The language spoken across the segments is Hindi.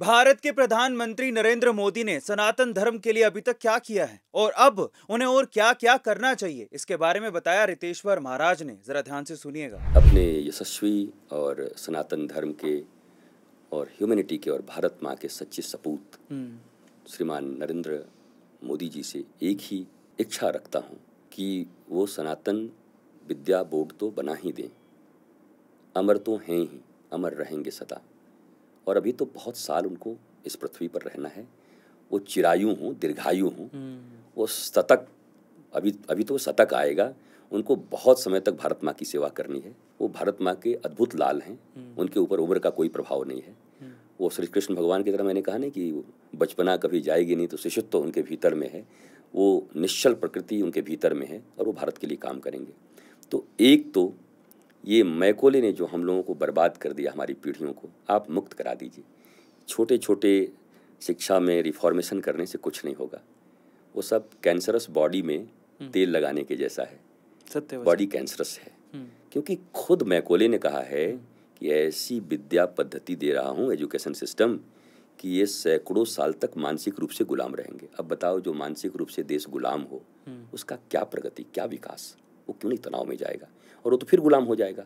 भारत के प्रधानमंत्री नरेंद्र मोदी ने सनातन धर्म के लिए अभी तक क्या किया है और अब उन्हें और क्या क्या करना चाहिए इसके बारे में बताया रितेश्वर महाराज ने जरा ध्यान से सुनिएगा अपने यशस्वी और सनातन धर्म के और ह्यूमैनिटी के और भारत माँ के सच्चे सपूत हम्म। श्रीमान नरेंद्र मोदी जी से एक ही इच्छा रखता हूँ कि वो सनातन विद्या बोर्ड तो बना ही दें अमर तो हैं ही अमर रहेंगे सदा और अभी तो बहुत साल उनको इस पृथ्वी पर रहना है वो चिरायु हों दीर्घायु हों हम्म। वो शतक अभी अभी तो शतक आएगा उनको बहुत समय तक भारत माँ की सेवा करनी है वो भारत माँ के अद्भुत लाल हैं हम्म। उनके ऊपर उम्र का कोई प्रभाव नहीं है हम्म। वो श्री कृष्ण भगवान की तरह मैंने कहा ना कि बचपना कभी जाएगी नहीं तो शिशुत्व तो उनके भीतर में है वो निश्चल प्रकृति उनके भीतर में है और वो भारत के लिए काम करेंगे तो एक तो ये मैकोले ने जो हम लोगों को बर्बाद कर दिया हमारी पीढ़ियों को आप मुक्त करा दीजिए छोटे छोटे शिक्षा में रिफॉर्मेशन करने से कुछ नहीं होगा वो सब कैंसरस बॉडी में हम्म। तेल लगाने के जैसा है सत्य बॉडी कैंसरस है हम्म। क्योंकि खुद मैकोले ने कहा है कि ऐसी विद्या पद्धति दे रहा हूँ एजुकेशन सिस्टम कि ये सैकड़ों साल तक मानसिक रूप से गुलाम रहेंगे अब बताओ जो मानसिक रूप से देश गुलाम हो हम्म। उसका क्या प्रगति क्या विकास वो क्यों नहीं तनाव में जाएगा और वो तो फिर गुलाम हो जाएगा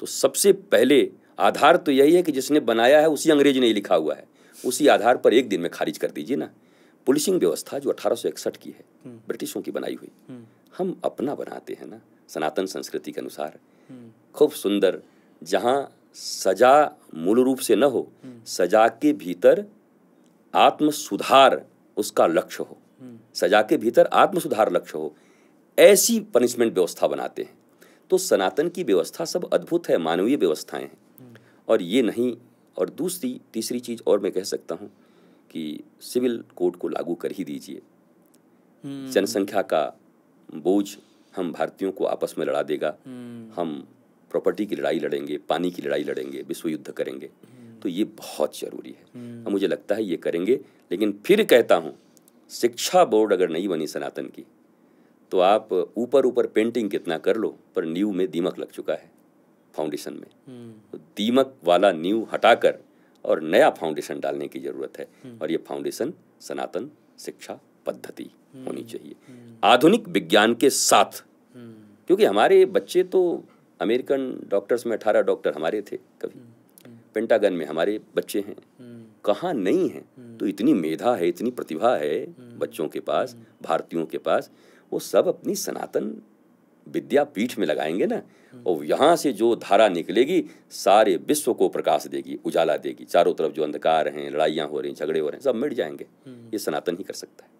तो सबसे पहले आधार तो यही है कि जिसने बनाया है उसी अंग्रेज ने लिखा हुआ है उसी आधार पर एक दिन में खारिज कर दीजिए ना पुलिसिंग व्यवस्था जो अठारह की है ब्रिटिशों की बनाई हुई हम अपना बनाते हैं ना सनातन संस्कृति के अनुसार खूब सुंदर जहाँ सजा मूल रूप से न हो सजा के भीतर आत्म सुधार उसका लक्ष्य हो सजा के भीतर आत्म सुधार लक्ष्य हो ऐसी पनिशमेंट व्यवस्था बनाते हैं तो सनातन की व्यवस्था सब अद्भुत है मानवीय व्यवस्थाएं हैं और ये नहीं और दूसरी तीसरी चीज़ और मैं कह सकता हूँ कि सिविल कोड को लागू कर ही दीजिए हम्म। जनसंख्या का बोझ हम भारतीयों को आपस में लड़ा देगा हम्म। हम प्रॉपर्टी की लड़ाई लड़ेंगे पानी की लड़ाई लड़ेंगे विश्व युद्ध करेंगे हम्म। तो ये बहुत ज़रूरी है मुझे लगता है ये करेंगे लेकिन फिर कहता हूँ शिक्षा बोर्ड अगर नहीं बनी सनातन की तो आप ऊपर ऊपर पेंटिंग कितना कर लो पर न्यू में दीमक लग चुका है फाउंडेशन में हम्म। तो दीमक वाला न्यू हटाकर और नया फाउंडेशन डालने की ज़रूरत है हम्म। और ये फाउंडेशन सनातन शिक्षा पद्धति हम्म। होनी चाहिए आधुनिक विज्ञान के साथ क्योंकि हमारे बच्चे तो अमेरिकन डॉक्टर्स में अठारह डॉक्टर हमारे थे कभी पेंटागन में हमारे बच्चे हैं कहाँ नहीं है तो इतनी मेधा है इतनी प्रतिभा है बच्चों के पास भारतीयों के पास वो सब अपनी सनातन विद्यापीठ में लगाएंगे ना और यहाँ से जो धारा निकलेगी सारे विश्व को प्रकाश देगी उजाला देगी चारों तरफ जो अंधकार हैं लड़ाइयाँ हो रही झगड़े हो रहे हैं सब मिट जाएंगे हम्म। ये सनातन ही कर सकता है